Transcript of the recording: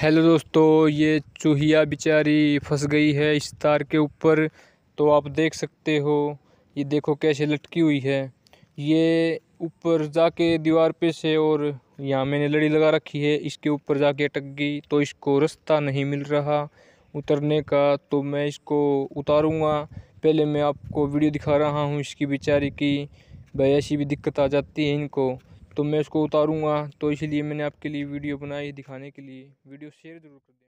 hello दोस्तों ये चूहिया बिचारी फंस गई है इस तार के ऊपर तो आप देख सकते हो ये देखो कैसे लटकी हुई है ये ऊपर जाके दीवार पे से और यहाँ मैंने लड़ी लगा रखी है इसके ऊपर जाके अटक गई तो इसको रास्ता नहीं मिल रहा उतरने का तो मैं इसको उतारूँगा पहले मैं आपको वीडियो दिखा रहा हूँ इसकी बेचारी की भाई ऐसी भी दिक्कत आ जाती है इनको तो मैं उसको उतारूँगा तो इसलिए मैंने आपके लिए वीडियो बनाई दिखाने के लिए वीडियो शेयर ज़रूर कर दें